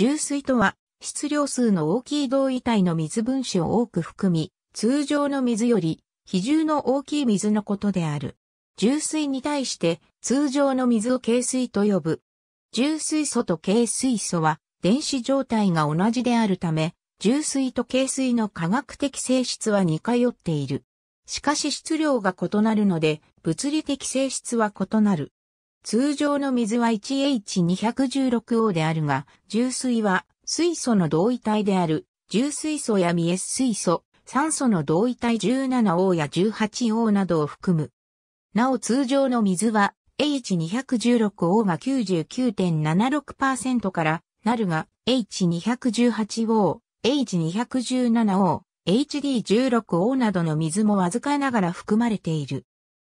重水とは、質量数の大きい同位体の水分子を多く含み、通常の水より比重の大きい水のことである。重水に対して通常の水を軽水と呼ぶ。重水素と軽水素は電子状態が同じであるため、重水と軽水の化学的性質は似通っている。しかし質量が異なるので、物理的性質は異なる。通常の水は 1H216O であるが、重水は水素の同位体である重水素やミエス水素、酸素の同位体 17O や 18O などを含む。なお通常の水は H216O が99.76%からなるが H218O、H217O、HD16O などの水もわずかながら含まれている。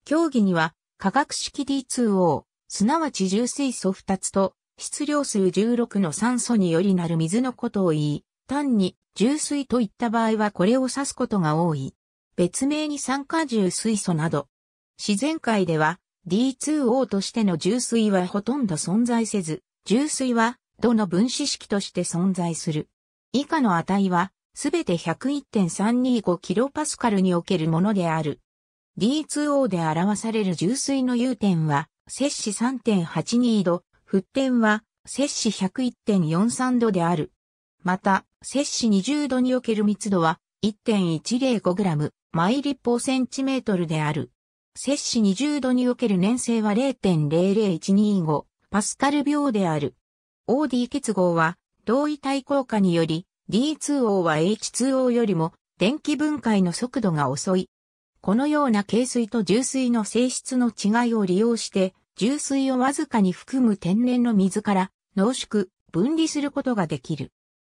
競技には化学式 D2O、すなわち重水素2つと、質量数16の酸素によりなる水のことを言い、単に重水といった場合はこれを指すことが多い。別名に酸化重水素など。自然界では D2O としての重水はほとんど存在せず、重水はどの分子式として存在する。以下の値は、すべて 101.325kPa におけるものである。D2O で表される重水の融点は、摂氏3.82度、沸点は摂氏101.43度である。また、摂氏20度における密度は 1.105g 毎立方センチメートルである。摂氏20度における粘性は0.00125パスカル秒である。OD 結合は同位体効果により D2O は H2O よりも電気分解の速度が遅いこのような軽水と重水の性質の違いを利用して、重水をわずかに含む天然の水から濃縮、分離することができる。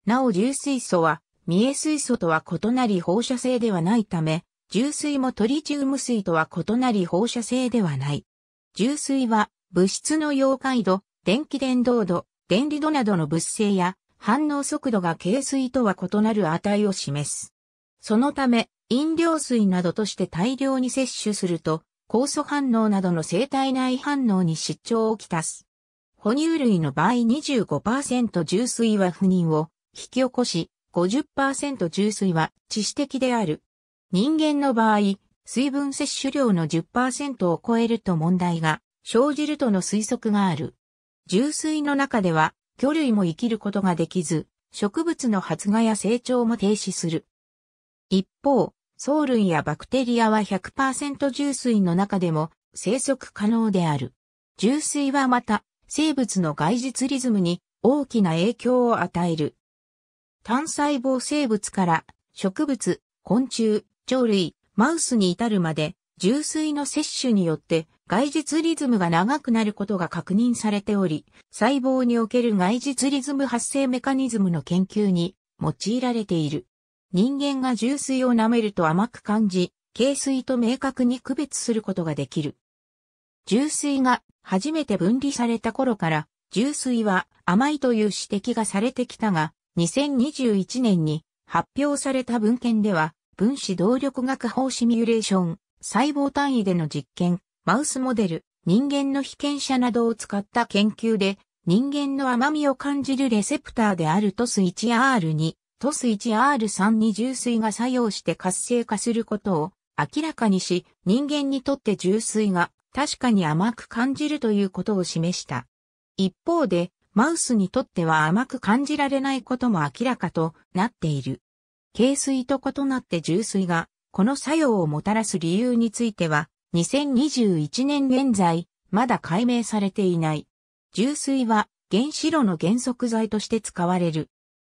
なお重水素は、三重水素とは異なり放射性ではないため、重水もトリチウム水とは異なり放射性ではない。重水は、物質の溶解度、電気伝導度、電離度などの物性や反応速度が軽水とは異なる値を示す。そのため、飲料水などとして大量に摂取すると、酵素反応などの生体内反応に失調をきたす。哺乳類の場合25%重水は不妊を引き起こし、50%重水は致死的である。人間の場合、水分摂取量の10%を超えると問題が生じるとの推測がある。重水の中では、魚類も生きることができず、植物の発芽や成長も停止する。一方、藻類やバクテリアは100%重水の中でも生息可能である。重水はまた生物の外実リズムに大きな影響を与える。単細胞生物から植物、昆虫、鳥類、マウスに至るまで重水の摂取によって外実リズムが長くなることが確認されており、細胞における外実リズム発生メカニズムの研究に用いられている。人間が重水を舐めると甘く感じ、軽水と明確に区別することができる。重水が初めて分離された頃から、重水は甘いという指摘がされてきたが、2021年に発表された文献では、分子動力学法シミュレーション、細胞単位での実験、マウスモデル、人間の被験者などを使った研究で、人間の甘みを感じるレセプターであるトス 1R にトス 1R3 に重水が作用して活性化することを明らかにし、人間にとって重水が確かに甘く感じるということを示した。一方で、マウスにとっては甘く感じられないことも明らかとなっている。軽水と異なって重水が、この作用をもたらす理由については、2021年現在、まだ解明されていない。重水は、原子炉の減速剤として使われる。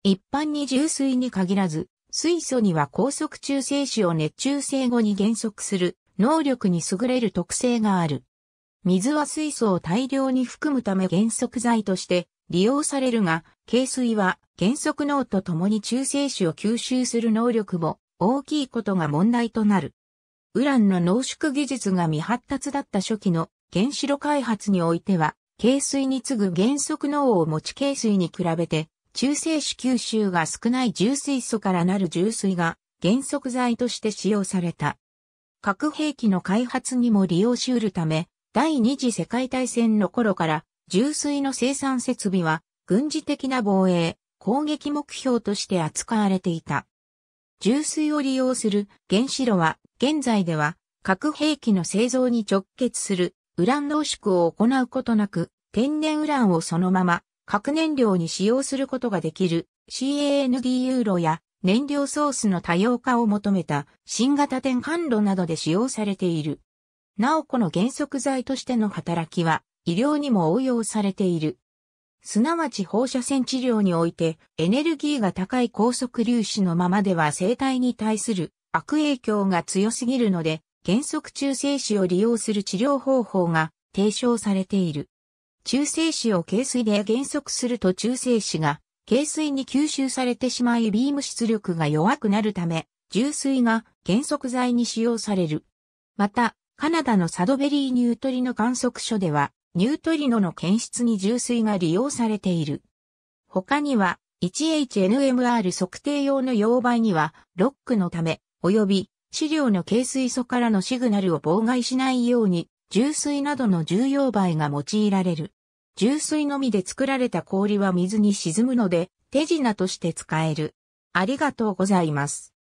一般に重水に限らず、水素には高速中性子を熱中性後に減速する能力に優れる特性がある。水は水素を大量に含むため減速剤として利用されるが、軽水は減速脳と共に中性子を吸収する能力も大きいことが問題となる。ウランの濃縮技術が未発達だった初期の原子炉開発においては、軽水に次ぐ減速脳を持ち軽水に比べて中性子吸収が少ない重水素からなる重水が原則剤として使用された。核兵器の開発にも利用し得るため、第二次世界大戦の頃から重水の生産設備は軍事的な防衛、攻撃目標として扱われていた。重水を利用する原子炉は現在では核兵器の製造に直結するウラン濃縮を行うことなく天然ウランをそのまま核燃料に使用することができる CAND ユーロや燃料ソースの多様化を求めた新型転換炉などで使用されている。なおこの原則剤としての働きは医療にも応用されている。すなわち放射線治療においてエネルギーが高い高速粒子のままでは生体に対する悪影響が強すぎるので原則中性子を利用する治療方法が提唱されている。中性子を軽水で減速すると中性子が軽水に吸収されてしまいビーム出力が弱くなるため、重水が減速剤に使用される。また、カナダのサドベリーニュートリノ観測所では、ニュートリノの検出に重水が利用されている。他には、1HNMR 測定用の溶媒には、ロックのため、及び、資料の軽水素からのシグナルを妨害しないように、重水などの重要媒が用いられる。重水のみで作られた氷は水に沈むので、手品として使える。ありがとうございます。